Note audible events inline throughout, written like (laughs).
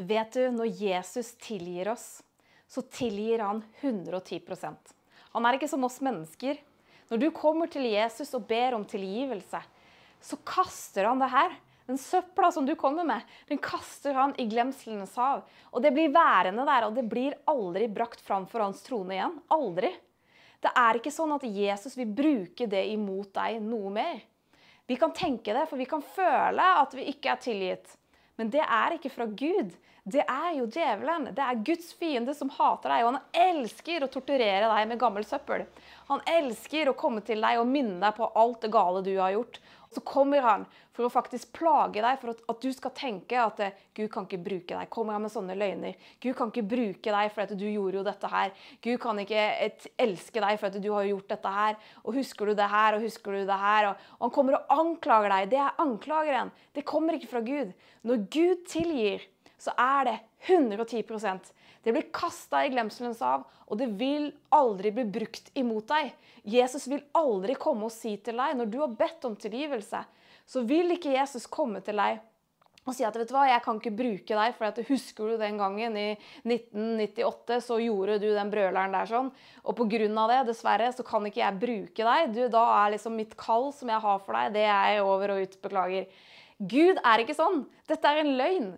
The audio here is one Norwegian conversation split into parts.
Vet du, når Jesus tilgir oss, så tilgir han 110 Han er ikke som oss mennesker. Når du kommer til Jesus og ber om tilgivelse, så kaster han det her. Den søpla som du kommer med, den kaster han i glemslenes hav. Og det blir værende der, og det blir aldri brakt fram for hans trone igjen. Aldri. Det er ikke sånn at Jesus vil bruke det imot deg noe mer. Vi kan tenke det, for vi kan føle at vi ikke er tilgitt. Men det er ikke fra Gud. Det er jo djevelen. Det er Guds fiende som hater deg. Og han elsker å torturere deg med gammel søppel. Han elsker å komme til deg og minne deg på alt det gale du har gjort. Så kommer han for å faktisk plage deg, for at, at du skal tenke at eh, Gud kan ikke bruke deg. Kommer han med sånne løgner? Gud kan ikke bruke deg for at du gjorde jo dette her. Gud kan ikke et, eh, elske deg for at du har gjort dette her. Og husker du det her, og husker du det her? Og, og han kommer og anklager deg. Det er anklageren. Det kommer ikke fra Gud. Når Gud tilgir, så er det 110 Det blir kasta i glemselens av, og det vil aldri bli brukt imot deg. Jesus vil aldri komme og si til deg, når du har bedt om tilgivelse, så vil ikke Jesus komme til deg og si at vet du hva, jeg kan ikke bruke deg, for at husker du den gangen i 1998 så gjorde du den brøleren der sånn, og pga. det, dessverre, så kan ikke jeg bruke deg. Du, da er liksom mitt kall som jeg har for deg, det er jeg over og ut. Beklager. Gud er ikke sånn. Dette er en løgn.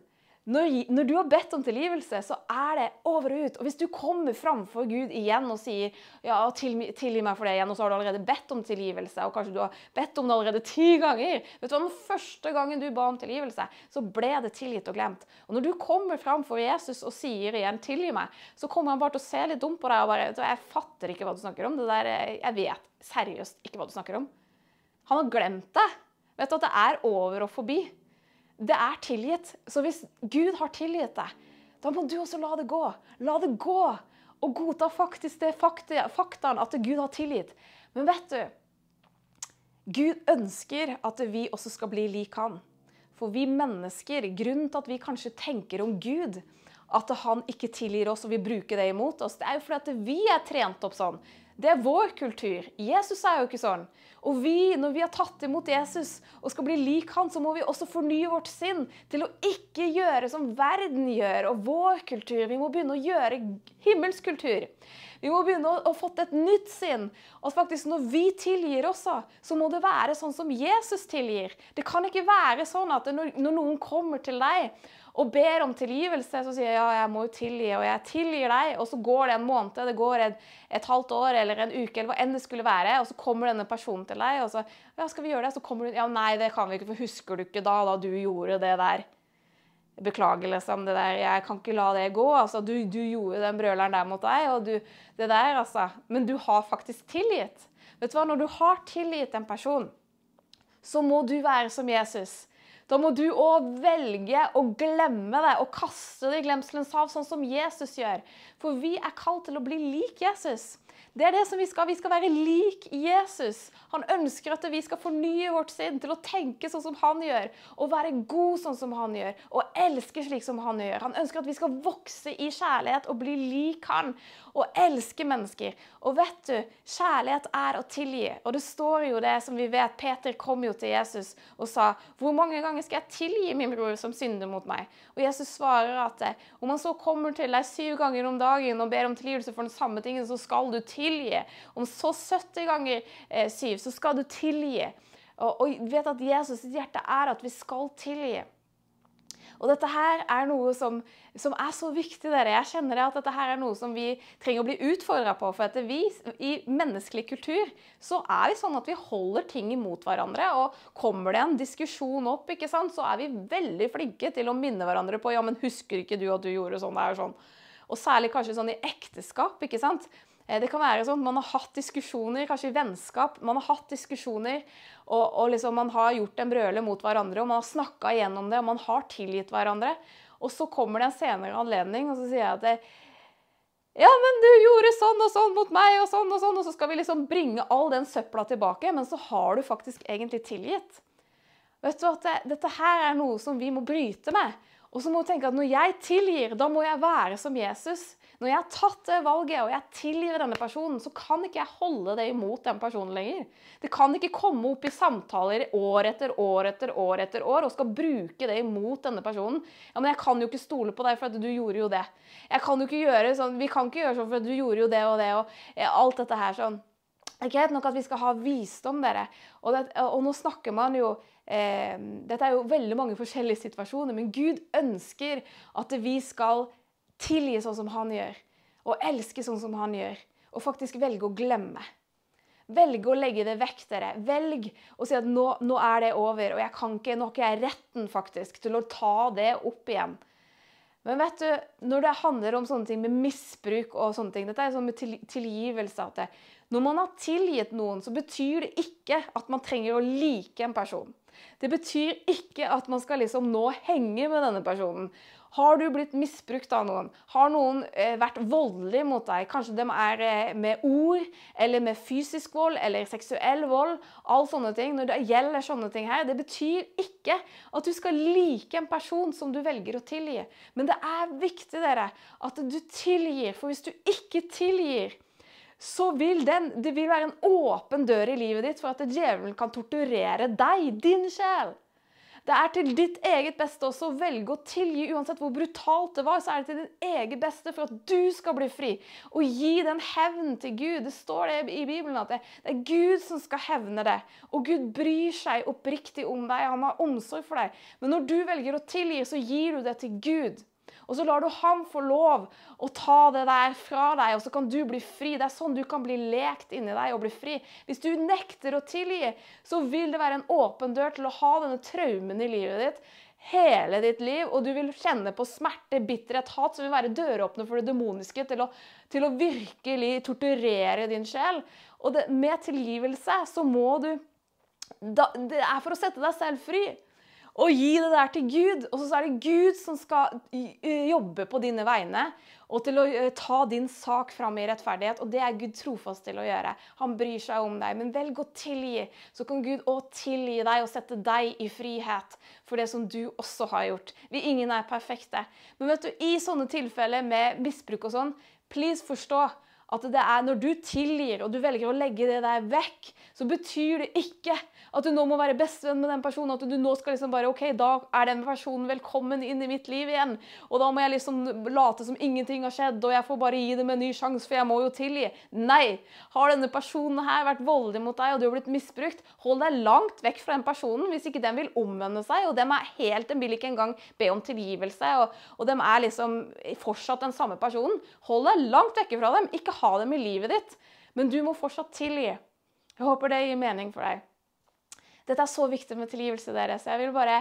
Når, når, du har bedt om tilgivelse, så er det over og ut. Og hvis du kommer for Gud igjen og sier ja, tilgi meg for det igjen, og så har du allerede bedt om tilgivelse, og kanskje du har bedt om det allerede ti ganger Vet du hva, Den første gangen du ba om tilgivelse, så ble det tilgitt og glemt. Og når du kommer for Jesus og sier igjen 'tilgi meg', så kommer han bare til å se litt dumt på deg og bare 'Jeg fatter ikke hva du snakker om. Det der, eh, jeg vet seriøst ikke hva du snakker om.' Han har glemt det. Vet du at det er over og forbi. Det er tilgitt. Så hvis Gud har tilgitt deg, da må du også la det gå. La det gå. Og godta faktisk det faktaen at Gud har tilgitt. Men vet du Gud ønsker at vi også skal bli lik Han. For vi mennesker, grunnen til at vi kanskje tenker om Gud, at han ikke tilgir oss og vi bruker det imot oss, det er jo fordi at vi er trent opp sånn. Det er vår kultur. Jesus er jo ikke sånn. Og vi, når vi har tatt imot Jesus og skal bli lik han, så må vi også fornye vårt sinn til å ikke gjøre som verden gjør, og vår kultur. Vi må begynne å gjøre himmelsk kultur. Vi må begynne å, å fått et nytt sinn. Og faktisk når vi tilgir også, så må det være sånn som Jesus tilgir. Det kan ikke være sånn at når, når noen kommer til deg og ber om tilgivelse, så sier jeg ja, jeg må jo tilgi, og jeg tilgir deg. Og så går det en måned, det går et, et halvt år eller en uke, eller hva enn det skulle være, og så kommer denne personen til deg, og så ja, skal vi gjøre det? Så kommer du ja, nei, det kan vi ikke, for husker du ikke da, da du gjorde det der? Beklager, liksom. det der, Jeg kan ikke la det gå. altså, Du, du gjorde den brøleren der mot deg. og du, det der, altså, Men du har faktisk tilgitt. Vet du hva, Når du har tilgitt en person, så må du være som Jesus da må du òg velge å glemme det og kaste det i glemselens hav, sånn som Jesus gjør. For vi er kalt til å bli lik Jesus. Det er det som Vi skal Vi skal være lik Jesus. Han ønsker at vi skal fornye vårt sinn til å tenke sånn som han gjør. Og være god sånn som han gjør, og elske slik som han gjør. Han ønsker at vi skal vokse i kjærlighet og bli lik han. Og elske mennesker. Og vet du, kjærlighet er å tilgi. Og det står jo det som vi vet. Peter kom jo til Jesus og sa hvor mange ganger ganger skal jeg tilgi min bror som synder mot meg? Og Jesus svarer at eh, om han så kommer til deg syv ganger om dagen og ber om tilgivelse for den samme tingen, så skal du tilgi. Om så 70 ganger eh, syv, så skal du tilgi. Og, og vet at Jesus' sitt hjerte er at vi skal tilgi. Og dette her er noe som, som er så viktig, dere. Jeg kjenner det at dette her er noe som vi trenger å bli utfordra på. For at vi, i menneskelig kultur, så er vi sånn at vi holder ting imot hverandre. Og kommer det en diskusjon opp, ikke sant, så er vi veldig flinke til å minne hverandre på Ja, men husker ikke du at du gjorde sånn? Det er sånn. Og særlig kanskje sånn i ekteskap, ikke sant. Eh, det kan være sånn at man har hatt diskusjoner, kanskje i vennskap. Man har hatt diskusjoner, og, og liksom man har gjort en brøle mot hverandre, og man har snakka igjennom det, og man har tilgitt hverandre. Og så kommer det en senere anledning, og så sier jeg at det, ja, men du gjorde sånn og sånn mot meg, og sånn og sånn, og så skal vi liksom bringe all den søpla tilbake. Men så har du faktisk egentlig tilgitt. Vet du at det, eh, Dette her er noe som vi må bryte med. Og så må du tenke at når jeg tilgir, da må jeg være som Jesus. Når jeg har tatt det valget og jeg tilgir denne personen, så kan ikke jeg holde det imot den personen lenger. Det kan ikke komme opp i samtaler år etter år etter år etter år og skal bruke det imot denne personen. Ja, men jeg kan jo ikke stole på deg, for at du gjorde jo det. Jeg kan jo ikke gjøre sånn, Vi kan ikke gjøre sånn, for at du gjorde jo det og det og eh, alt dette her sånn. Det er ikke helt nok at vi skal ha visdom, dere. Og, det, og nå snakker man jo eh, Dette er jo veldig mange forskjellige situasjoner, men Gud ønsker at vi skal eh, tilgi sånn som han gjør, og elske sånn som han gjør, og faktisk velge å glemme. Velge å legge det vekk. dere. Velg å si at nå, nå, er det over, og jeg kan ikke, nå har ikke jeg retten faktisk til å ta det opp igjen. Men vet du, når det handler om sånne ting med misbruk og sånne ting Dette er sånn med tilgivelse. at det, Når man har tilgitt noen, så betyr det ikke at man trenger å like en person. Det betyr ikke at man skal liksom nå henge med denne personen. Har du blitt misbrukt av noen? Har noen eh, vært voldelig mot deg? Kanskje de er eh, med ord, eller med fysisk vold, eller seksuell vold. All sånne ting. Når det gjelder sånne ting her, det betyr ikke at du skal like en person som du velger å tilgi. Men det er viktig, dere, at du tilgir. For hvis du ikke tilgir, så vil den, det vil være en åpen dør i livet ditt for at djevelen kan torturere deg, din sjel. Det er til ditt eget beste også å velge å tilgi. Uansett hvor brutalt det var, så er det til ditt eget beste for at du skal bli fri. Og gi den hevn til Gud. Det står det i Bibelen at det, det er Gud som skal hevne det. Og Gud bryr seg oppriktig om deg. Han har omsorg for deg. Men når du velger å tilgi, så gir du det til Gud. Og så lar du ham få lov å ta det der fra deg, og så kan du bli fri. Det er sånn du kan bli lekt inni deg og bli fri. Hvis du nekter å tilgi, så vil det være en åpen dør til å ha denne traumen i livet ditt hele ditt liv, og du vil kjenne på smerte, bitterhet, hat, som vil være døråpner for det demoniske til å, til å, virkelig torturere din sjel. Og det, med tilgivelse så må du da, Det er for å sette deg selv fri og gi det der til Gud. Og så er det Gud som skal eh, jobbe på dine vegne og til å eh, ta din sak fram i rettferdighet. Og det er Gud trofast til å gjøre. Han bryr seg om deg. Men velg å tilgi. Så kan Gud òg tilgi deg og sette deg i frihet for det som du også har gjort. Vi ingen er perfekte. Men vet du, i sånne tilfeller med misbruk og sånn, please forstå at det er når du tilgir og du velger å legge det der vekk, så betyr det ikke at du nå må være bestevenn med den personen. At du nå skal liksom bare OK, da er den personen velkommen inn i mitt liv igjen. Og da må jeg liksom late som ingenting har skjedd, og jeg får bare gi dem en ny sjanse, for jeg må jo tilgi. Nei. Har denne personen her vært voldelig mot deg, og du har blitt misbrukt, hold deg langt vekk fra den personen hvis ikke den vil omvende seg. Og dem er helt Den vil ikke engang be om tilgivelse, og, og dem er liksom fortsatt den samme personen. Hold deg langt vekke fra dem. Ikke ha dem i livet ditt, men du må fortsatt tilgi. Jeg håper det gir mening for deg. Dette er så viktig med tilgivelse, dere, så jeg vil bare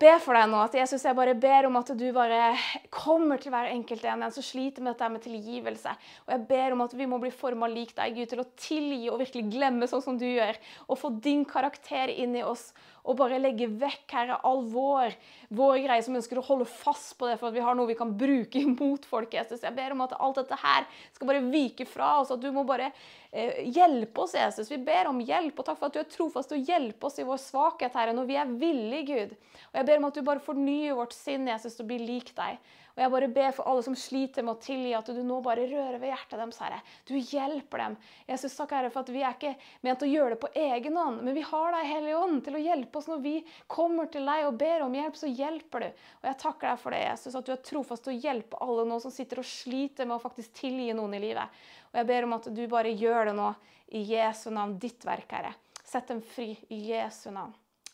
be for deg nå. at Jesus, jeg bare ber om at du bare kommer til hver enkelt en som sliter med dette med tilgivelse. Og jeg ber om at vi må bli forma lik deg, Gud, til å tilgi og virkelig glemme sånn som du gjør. Og få din karakter inn i oss og bare legge vekk her all vår, vår greie, som ønsker å holde fast på det for at vi har noe vi kan bruke (laughs) imot folk. Jesus. Jeg ber om at alt dette her skal bare vike fra oss, at du må bare eh, hjelpe oss, Jesus. Vi ber om hjelp, og takk for at du er trofast og hjelper oss i vår svakhet, Herre, når vi er villige, Gud. Og jeg ber om at du bare fornyer vårt sinn, Jesus, og blir lik deg. Og jeg bare ber for alle som sliter med å tilgi, at du nå bare rører ved hjertet deres, Herre. Du hjelper dem. Jesus, takk, Herre, for at vi er ikke ment å gjøre det på egen hånd, men vi har deg, Hellige Ånd, til å hjelpe oss når vi kommer til deg og ber om hjelp, så hjelper du. Og jeg takker deg for det, Jesus, at du er trofast til å hjelpe alle nå som sitter og sliter med å faktisk tilgi noen i livet. Og jeg ber om at du bare gjør det nå, i Jesu navn, ditt verk, Herre. Sett dem fri i Jesu navn.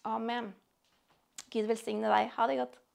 Amen. Gud velsigne deg. Ha det godt.